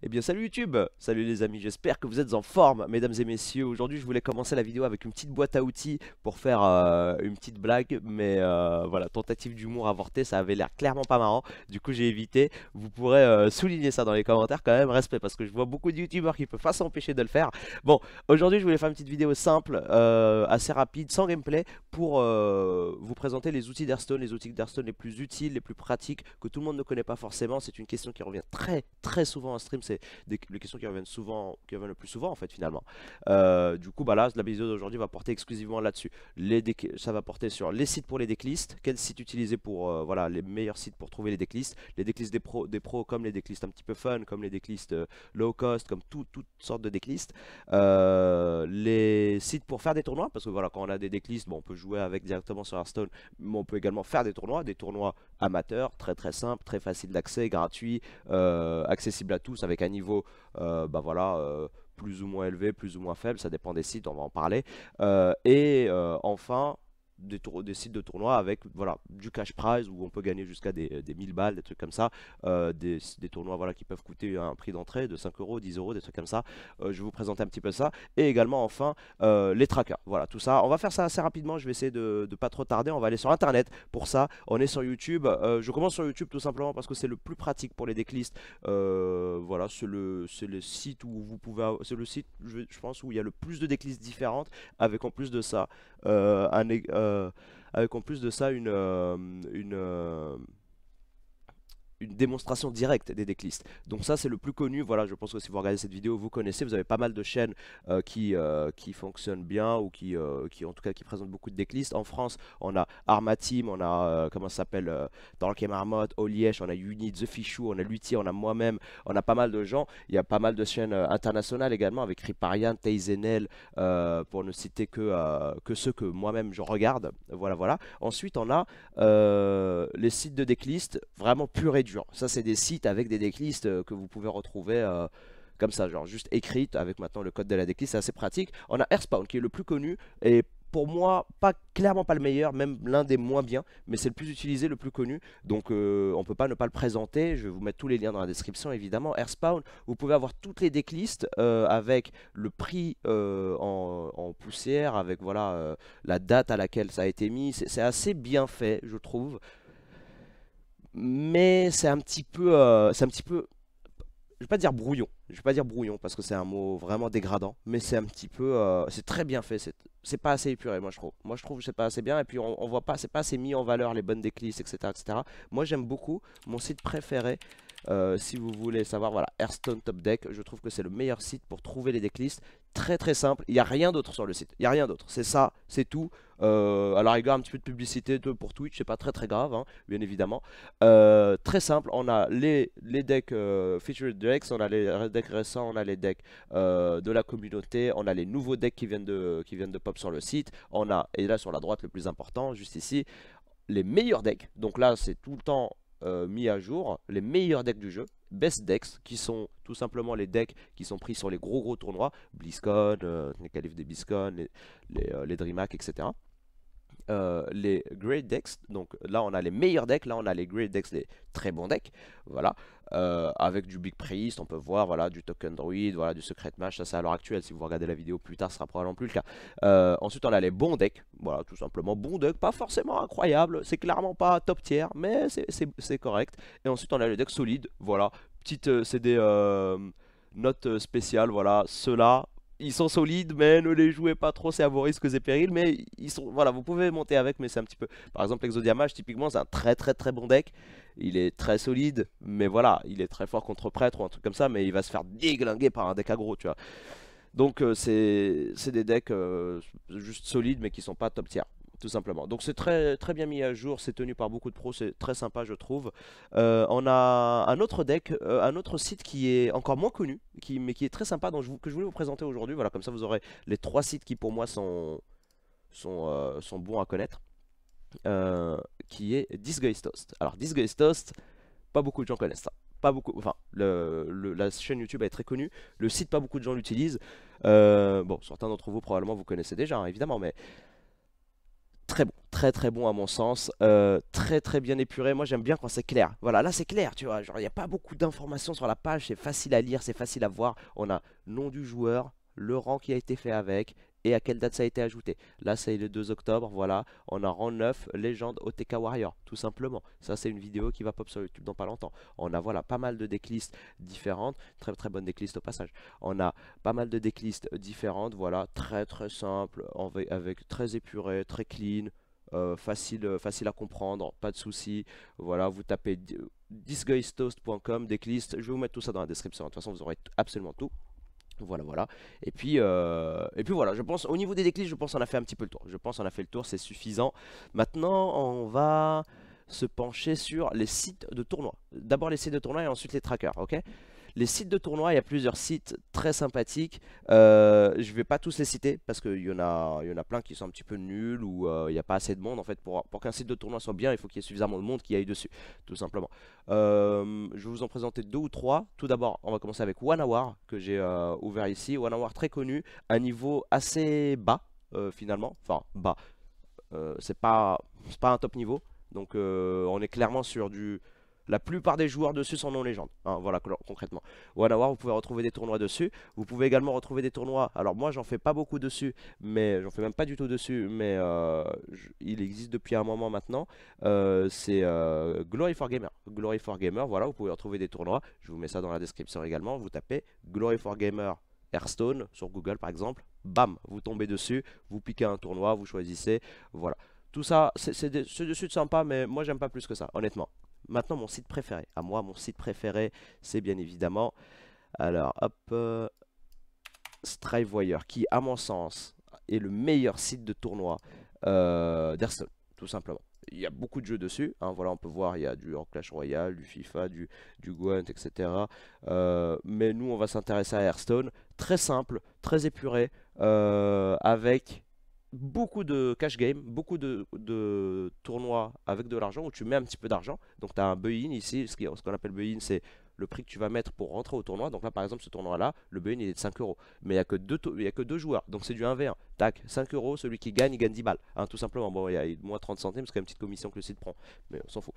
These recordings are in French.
Eh bien salut YouTube Salut les amis, j'espère que vous êtes en forme, mesdames et messieurs. Aujourd'hui je voulais commencer la vidéo avec une petite boîte à outils pour faire euh, une petite blague, mais euh, voilà, tentative d'humour avortée, ça avait l'air clairement pas marrant, du coup j'ai évité. Vous pourrez euh, souligner ça dans les commentaires quand même, respect, parce que je vois beaucoup de youtubeurs qui peuvent pas s'empêcher de le faire. Bon, aujourd'hui je voulais faire une petite vidéo simple, assez rapide, sans gameplay, pour vous présenter les outils d'Airstone, les outils d'Airstone les plus utiles, les plus pratiques, que tout le monde ne connaît pas forcément. C'est une question qui revient très très souvent en stream, c'est les questions qui reviennent souvent, qui reviennent le plus souvent en fait finalement. Euh, du coup, bah là, la vidéo d'aujourd'hui va porter exclusivement là-dessus. Ça va porter sur les sites pour les decklists, quels sites utiliser pour euh, voilà les meilleurs sites pour trouver les decklists, les decklists des pros, des pros comme les decklists un petit peu fun, comme les decklists euh, low cost, comme toutes sortes de decklists, les sites pour faire des tournois parce que voilà quand on a des decklists, bon, on peut jouer avec directement sur Hearthstone, mais on peut également faire des tournois, des tournois amateurs, très très simples, très faciles d'accès, gratuits, accessibles à tous avec un niveau euh, bah voilà, euh, plus ou moins élevé, plus ou moins faible, ça dépend des sites, on va en parler. Euh, et enfin, des, sites de tournois avec voilà, du cash prize où on peut gagner jusqu'à des, des, 1000 balles, des trucs comme ça, euh, des, tournois voilà, qui peuvent coûter un prix d'entrée de 5 euros, 10 euros, des trucs comme ça. Euh, je vais vous présenter un petit peu ça. Et également enfin euh, les trackers. Voilà tout ça. On va faire ça assez rapidement, je vais essayer de ne pas trop tarder. On va aller sur internet pour ça. On est sur YouTube. je commence sur YouTube tout simplement parce que c'est le plus pratique pour les decklists. voilà, c'est le, le site où vous pouvez. C'est le site, je, pense, où il y a le plus de decklists différentes avec en plus de ça un euh, avec en plus de ça une, euh, une euh, une démonstration directe des déclistes Donc ça c'est le plus connu, voilà je pense que si vous regardez cette vidéo vous connaissez, vous avez pas mal de chaînes euh, qui, euh, qui fonctionnent bien ou qui, euh, qui en tout cas qui présentent beaucoup de déclistes En France on a armatim on a comment ça s'appelle and Marmot, Oliesh, on a Unit, The Fichou, on a Luthier, on a moi-même, on a pas mal de gens, il y a pas mal de chaînes internationales également avec Riparian, Teizenel pour ne citer que, que ceux que moi-même je regarde, voilà voilà. Ensuite on a les sites de déclistes vraiment pur et ça, c'est des sites avec des decklists euh, que vous pouvez retrouver euh, comme ça, genre juste écrite avec maintenant le code de la decklist, c'est assez pratique. On a Airspawn qui est le plus connu et pour moi, pas clairement pas le meilleur, même l'un des moins bien, mais c'est le plus utilisé, le plus connu. Donc on euh, on peut pas ne pas le présenter. Je vais vous mettre tous les liens dans la description, évidemment. Airspawn, vous pouvez avoir toutes les decklists avec le prix en, en, poussière, avec voilà la date à laquelle ça a été mis. C'est assez bien fait, je trouve mais c'est un petit peu, euh, c'est un petit peu, je vais pas dire brouillon, je vais pas dire brouillon parce que c'est un mot vraiment dégradant, mais c'est un petit peu, euh, c'est très bien fait, c'est pas assez épuré moi je trouve, moi je trouve c'est pas assez bien et puis on, on voit pas, c'est pas assez mis en valeur les bonnes déclisses etc etc. Moi j'aime beaucoup, mon site préféré euh, si vous voulez savoir, voilà, Hearthstone Top Deck, je trouve que c'est le meilleur site pour trouver les decklists. Très très simple, il n'y a rien d'autre sur le site, il n'y a rien d'autre, c'est ça, c'est tout. alors il y a un petit peu de publicité pour Twitch, c'est pas très très grave, hein, bien évidemment. Euh, très simple, on a les, decks euh, featured decks, on a les decks récents, on a les decks de la communauté, on a les nouveaux decks qui viennent, de, qui viennent de pop sur le site, on a, et là sur la droite le plus important, juste ici, les meilleurs decks. Donc là c'est tout le temps euh, mis à jour les meilleurs decks du jeu, best decks, qui sont tout simplement les decks qui sont pris sur les gros gros tournois, BlizzCon, euh, les califs des BlizzCon, les, les, euh, etc. Euh, les great decks. Donc là, on a les meilleurs decks, là, on a les great decks, les très bons decks. Voilà. Euh, avec du Big Priest, on peut voir voilà, du Token Druid, voilà, du Secret Match, ça c'est à l'heure actuelle, si vous regardez la vidéo plus tard, ce sera probablement plus le cas. Euh, ensuite on a les bons decks, voilà, tout simplement, bons decks, pas forcément incroyable, c'est clairement pas top tier, mais c'est correct. Et ensuite on a les decks solides, voilà, petite, c'est des notes spéciales, voilà, ceux-là, ils sont solides, mais ne les jouez pas trop, c'est à vos risques et périls. Mais ils sont, voilà, vous pouvez monter avec, mais c'est un petit peu. Par exemple, Mage, typiquement, c'est un très très très bon deck. Il est très solide, mais voilà, il est très fort contre prêtre ou un truc comme ça, mais il va se faire déglinguer par un deck aggro, tu vois. Donc, euh, c'est des decks euh, juste solides, mais qui sont pas top tier tout simplement. Donc c'est très, très bien mis à jour, c'est tenu par beaucoup de pros, c'est très sympa je trouve. Euh, on a un autre deck, euh, un autre site qui est encore moins connu, qui, mais qui est très sympa, donc je, que je voulais vous présenter aujourd'hui. Voilà, comme ça vous aurez les trois sites qui pour moi sont, sont, euh, sont bons à connaître. qui est Disgustost Alors Disguise pas beaucoup de gens connaissent ça hein. pas beaucoup, enfin, la chaîne YouTube est très connue, le site pas beaucoup de gens l'utilisent. bon, certains d'entre vous probablement vous connaissez déjà, hein, évidemment, mais très bon, très très bon à mon sens, euh, très très bien épuré. Moi j'aime bien quand c'est clair. Voilà, là c'est clair, tu vois. Genre il n'y a pas beaucoup d'informations sur la page, c'est facile à lire, c'est facile à voir. On a nom du joueur, le rang qui a été fait avec, et à quelle date ça a été ajouté. Là, c'est le 2 octobre, voilà, on a rang 9, légende OTK Warrior, tout simplement. Ça, c'est une vidéo qui va pop sur YouTube dans pas longtemps. On a, voilà, pas mal de decklists différentes, très très bonne decklist au passage. On a pas mal de decklists différentes, voilà, très très simple, avec très épuré, très clean, euh, facile, euh, facile à comprendre, pas de souci. Voilà, vous tapez disguisetoast.com, decklist, je vais vous mettre tout ça dans la description, de toute façon vous aurez absolument tout. Voilà, voilà. Et puis, euh, et puis voilà, je pense, au niveau des déclics, je pense qu'on a fait un petit peu le tour. Je pense qu'on a fait le tour, c'est suffisant. Maintenant, on va se pencher sur les sites de tournoi. D'abord les sites de tournoi et ensuite les trackers, ok les sites de tournoi, il y a plusieurs sites très sympathiques. Euh, je ne vais pas tous les citer parce qu'il y, en a, y en a plein qui sont un petit peu nuls ou il euh, n'y a pas assez de monde. En fait, pour, pour qu'un site de tournoi soit bien, il faut qu'il y ait suffisamment de monde qui aille dessus, tout simplement. Euh, je vais vous en présenter deux ou trois. Tout d'abord, on va commencer avec One Hour que j'ai ouvert ici. One Hour très connu, un niveau assez bas finalement. Enfin, bas. c'est pas, pas un top niveau. Donc, on est clairement sur du la plupart des joueurs dessus sont non légendes. Hein, voilà, concrètement. voir, vous pouvez retrouver des tournois dessus. Vous pouvez également retrouver des tournois. Alors, moi, j'en fais pas beaucoup dessus, mais j'en fais même pas du tout dessus, mais euh, il existe depuis un moment maintenant. Euh, c'est euh, Glory for Gamer. Glory for Gamer, voilà, vous pouvez retrouver des tournois. Je vous mets ça dans la description également. Vous tapez Glory for Gamer Hearthstone sur Google par exemple, bam, vous tombez dessus, vous piquez un tournoi, vous choisissez, voilà. Tout ça, c'est dessus de sympa, mais moi j'aime pas plus que ça, honnêtement. Maintenant, mon site préféré. À moi, mon site préféré, c'est bien évidemment... Alors, hop... Euh, StriveWire, qui, à mon sens, est le meilleur site de tournoi euh, tout simplement. Il y a beaucoup de jeux dessus, hein, voilà, on peut voir, il y a du Clash Royale, du FIFA, du, du Gwent, etc. Euh, mais nous, on va s'intéresser à Hearthstone, très simple, très épuré, euh, avec beaucoup de cash game, beaucoup de, de tournois avec de l'argent où tu mets un petit peu d'argent. Donc tu as un buy-in ici, ce qu'on appelle buy-in, c'est le prix que tu vas mettre pour rentrer au tournoi. Donc là, par exemple, ce tournoi-là, le buy il est de 5 euros. Mais il n'y a, que deux a que deux joueurs. Donc c'est du 1v1. Tac, 5 euros. Celui qui gagne, il gagne 10 balles. Hein, tout simplement. Bon, il y a moins 30 centimes c'est quand même une petite commission que le site prend. Mais on s'en fout.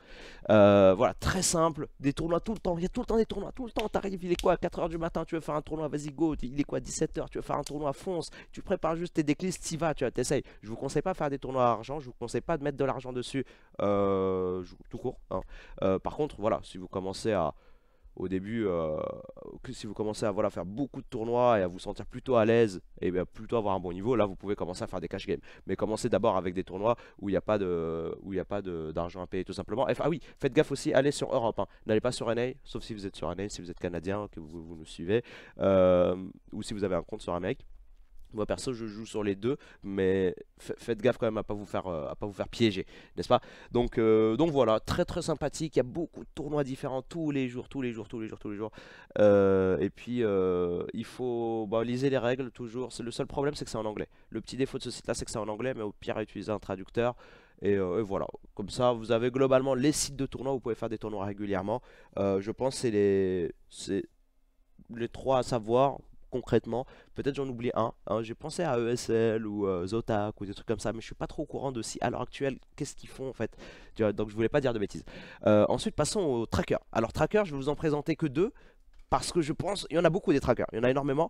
Euh, voilà, très simple. Des tournois tout le temps. Il y a tout le temps des tournois. Tout le temps. T'arrives, il est quoi à 4h du matin, tu veux faire un tournoi. Vas-y, go. Il est quoi 17h, tu veux faire un tournoi. Fonce. Tu prépares juste tes déclistes. T'y vas, tu vois, t'essayes. Je vous conseille pas de faire des tournois à argent. Je vous conseille pas de mettre de l'argent dessus. Euh, tout court. Hein. Euh, par contre, voilà, si vous commencez à au début, euh, si vous commencez à faire beaucoup de tournois et à vous sentir plutôt à l'aise et plutôt avoir un bon niveau, là vous pouvez commencer à faire des cash games. Mais commencez d'abord avec des tournois où il n'y a pas d'argent à payer tout simplement. ah oui, faites gaffe aussi, allez sur Europe. Hein. N'allez pas sur NA, sauf si vous êtes sur NA, si vous êtes canadien, que vous, nous suivez, euh, ou si vous avez un compte sur Amérique. Moi perso je joue sur les deux mais faites gaffe quand même à pas vous faire euh, à pas vous faire piéger n'est-ce pas donc euh, donc voilà très très sympathique il y a beaucoup de tournois différents tous les jours tous les jours tous les jours tous les jours euh, et puis il faut bah, les règles toujours le seul problème c'est que c'est en anglais le petit défaut de ce site là c'est que c'est en anglais mais au pire utiliser un traducteur et, voilà, comme ça vous avez globalement les sites de tournois, vous pouvez faire des tournois régulièrement. je pense que c'est les, les trois à savoir, concrètement. Peut-être j'en oublie un. Hein. J'ai pensé à ESL ou euh, Zotac ou des trucs comme ça, mais je suis pas trop au courant de si à l'heure actuelle qu'est-ce qu'ils font en fait. Donc je voulais pas dire de bêtises. Euh, ensuite, passons aux trackers. Alors trackers, je vais vous en présenter que deux parce que je pense il y en a beaucoup des trackers. Il y en a énormément.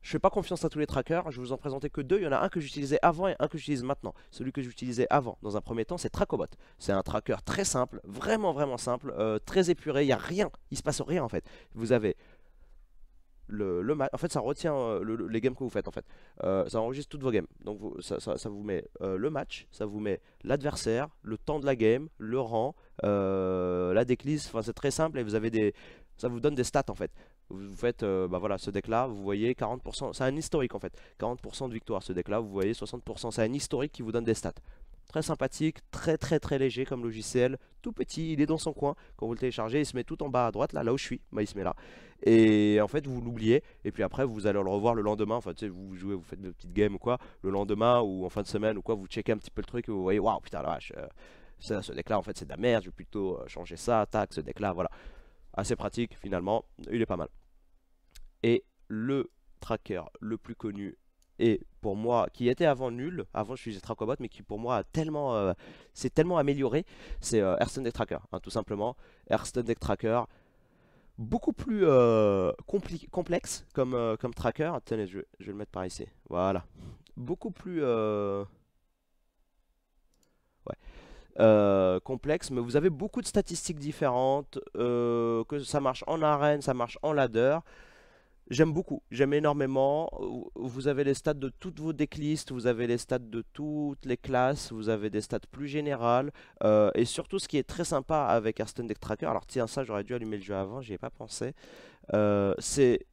Je fais pas confiance à tous les trackers, je vais vous en présenter que deux, il y en a un que j'utilisais avant et un que j'utilise maintenant. Celui que j'utilisais avant, dans un premier temps, c'est Tracobot. C'est un tracker très simple, vraiment vraiment simple, euh, très épuré, il n'y a rien, il se passe rien en fait. Vous avez le, match. En fait, ça retient euh, les games que vous faites. En fait, euh, ça enregistre toutes vos games. Donc, vous, ça, vous met euh, le match, ça vous met l'adversaire, le temps de la game, le rang, la déclise. Enfin, c'est très simple et vous avez des, ça vous donne des stats en fait. Vous, faites, bah voilà, ce deck-là, vous voyez 40%. C'est un historique en fait. 40% de victoire. Ce deck-là, vous voyez 60%. C'est un historique qui vous donne des stats. Très sympathique, très très très léger comme logiciel, tout petit, il est dans son coin. Quand vous le téléchargez, il se met tout en bas à droite, là, là où je suis, bah, il se met là. Et en fait, vous l'oubliez, et puis après, vous allez le revoir le lendemain. Enfin, tu sais, vous jouez, vous faites des petites games ou quoi, le lendemain ou en fin de semaine ou quoi, vous checkez un petit peu le truc et vous voyez, waouh, putain, la vache, euh, ça, ce deck là, en fait, c'est de la merde, je vais plutôt euh, changer ça, tac, ce deck là, voilà. Assez pratique finalement, il est pas mal. Et le tracker le plus connu et pour moi, qui était avant nul, avant je suis Tracobot, mais qui pour moi a tellement, euh, s'est tellement amélioré, c'est euh, Deck Tracker, hein, tout simplement. Hearthstone Deck Tracker, beaucoup plus euh, complexe comme, euh, comme tracker. Attendez, je, vais le mettre par ici. Voilà. Beaucoup plus... complexe, mais vous avez beaucoup de statistiques différentes, que ça marche en arène, ça marche en ladder. J'aime beaucoup, j'aime énormément. Vous avez les stats de toutes vos decklists, vous avez les stats de toutes les classes, vous avez des stats plus générales. Euh, et surtout, ce qui est très sympa avec Hearthstone Deck Tracker, alors tiens, ça j'aurais dû allumer le jeu avant, j'y ai pas pensé, euh, c'est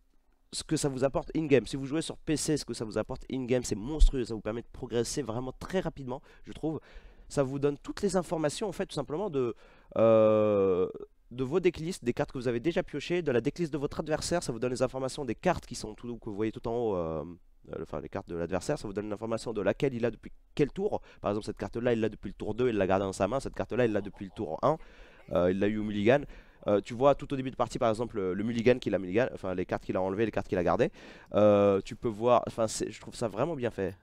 ce que ça vous apporte in-game. Si vous jouez sur PC, ce que ça vous apporte in-game, c'est monstrueux. Ça vous permet de progresser vraiment très rapidement, je trouve. Ça vous donne toutes les informations, en fait, tout simplement, de, euh, de vos decklists, des cartes que vous avez déjà piochées, de la decklist de votre adversaire, ça vous donne les informations des cartes qui sont tout, que vous voyez tout en haut, euh, euh, enfin les cartes de l'adversaire, ça vous donne l'information de laquelle il a depuis quel tour. Par exemple, cette carte-là, il l'a depuis le tour 2, il l'a gardée dans sa main, cette carte-là, il l'a depuis le tour 1, euh, il l'a eu au mulligan. tu vois tout au début de partie par exemple le, mulligan qu'il a mulligan, enfin les cartes qu'il a enlevées, les cartes qu'il a gardées. tu peux voir, enfin je trouve ça vraiment bien fait.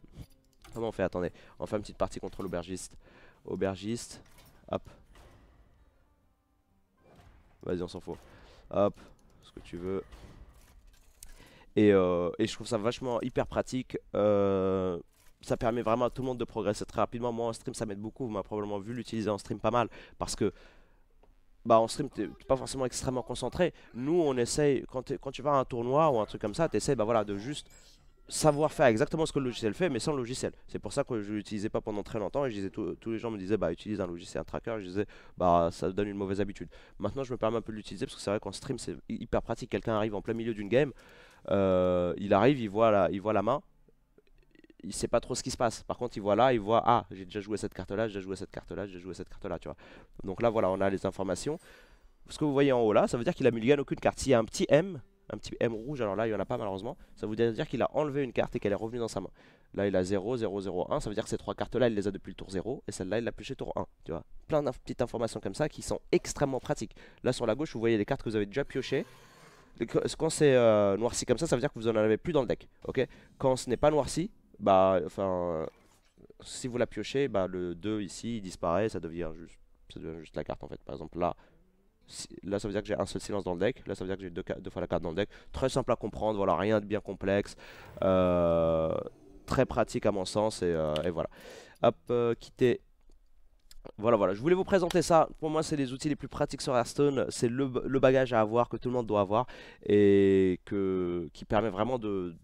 Comment on fait Attendez, on fait une petite partie contre l'aubergiste. Aubergiste, hop, Vas-y, on s'en fout. Hop, ce que tu veux. Et, euh, et je trouve ça vachement hyper pratique. Euh, ça permet vraiment à tout le monde de progresser très rapidement. Moi en stream, ça m'aide beaucoup. Vous m'avez probablement vu l'utiliser en stream pas mal. Parce que bah, en stream, t'es pas forcément extrêmement concentré. Nous, on essaye, quand, quand tu vas à un tournoi ou un truc comme ça, t'essayes bah, voilà, de juste savoir faire exactement ce que le logiciel fait, mais sans le logiciel. C'est pour ça que je l'utilisais pas pendant très longtemps et je disais, tous les gens me disaient, bah utilise un logiciel, un tracker. Je disais, bah ça donne une mauvaise habitude. Maintenant, je me permets un peu de l'utiliser parce que c'est vrai qu'en stream, c'est hyper pratique. Quelqu'un arrive en plein milieu d'une game, euh, il arrive, il voit la, il voit la main, il sait pas trop ce qui se passe. Par contre, il voit là, il voit ah, j'ai déjà joué cette carte là, j'ai joué cette carte là, j'ai joué cette carte là, tu vois. Donc là, voilà, on a les informations. Ce que vous voyez en haut là, ça veut dire qu'il a mulligan aucune carte. S'il y a un petit M, un petit M rouge, alors là il n'y en a pas malheureusement, ça veut dire qu'il a enlevé une carte et qu'elle est revenue dans sa main. Là il a 0, 0, 0, 1, ça veut dire que ces trois cartes là il les a depuis le tour 0 et celle-là il l'a pioché tour 1, tu vois. Plein de petites informations comme ça qui sont extrêmement pratiques. Là sur la gauche vous voyez les cartes que vous avez déjà piochées. Quand c'est euh, noirci comme ça, ça veut dire que vous en avez plus dans le deck, ok Quand ce n'est pas noirci, bah enfin, si vous la piochez, bah le 2 ici disparaît, ça devient juste, ça devient juste la carte en fait. Par exemple là, Là, ça veut dire que j'ai un seul silence dans le deck. Là, ça veut dire que j'ai deux, fois la carte dans le deck. Très simple à comprendre, voilà, rien de bien complexe. Euh, très pratique à mon sens, et, euh, voilà. Hop, euh, quitter. Voilà, voilà, je voulais vous présenter ça. Pour moi, c'est les outils les plus pratiques sur Hearthstone. C'est le, le, bagage à avoir que tout le monde doit avoir et que, qui permet vraiment de,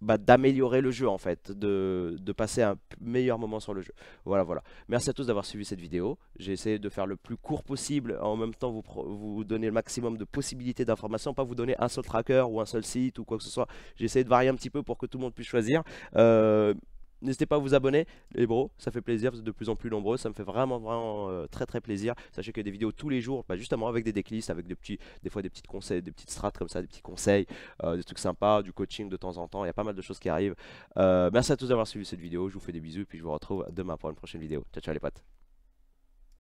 bah, d'améliorer le jeu en fait, de, passer un meilleur moment sur le jeu. Voilà, voilà. Merci à tous d'avoir suivi cette vidéo. J'ai essayé de faire le plus court possible, en même temps vous, vous donner le maximum de possibilités d'informations, pas vous donner un seul tracker ou un seul site ou quoi que ce soit. J'ai essayé de varier un petit peu pour que tout le monde puisse choisir. Euh, N'hésitez pas à vous abonner, les bros, ça fait plaisir, vous êtes de plus en plus nombreux, ça me fait vraiment vraiment euh, très très plaisir. Sachez qu'il y a des vidéos tous les jours, pas bah, justement avec des decklists, avec des petits, des fois des conseils, des petites strates comme ça, des petits conseils, euh, des trucs sympas, du coaching de temps en temps, il y a pas mal de choses qui arrivent. Euh, merci à tous d'avoir suivi cette vidéo, je vous fais des bisous et puis je vous retrouve demain pour une prochaine vidéo. Ciao ciao les potes